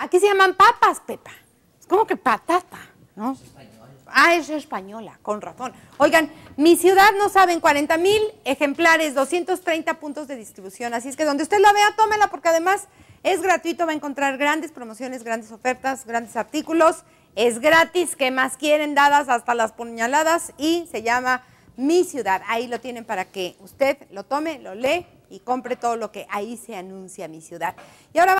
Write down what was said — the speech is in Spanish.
Aquí se llaman papas, Pepa. Es como que patata, ¿no? Ah, es española, con razón. Oigan, mi ciudad no saben 40 mil ejemplares, 230 puntos de distribución. Así es que donde usted la vea, tómela, porque además es gratuito, va a encontrar grandes promociones, grandes ofertas, grandes artículos. Es gratis, ¿qué más quieren? Dadas hasta las puñaladas y se llama Mi Ciudad. Ahí lo tienen para que usted lo tome, lo lee y compre todo lo que ahí se anuncia Mi Ciudad. Y ahora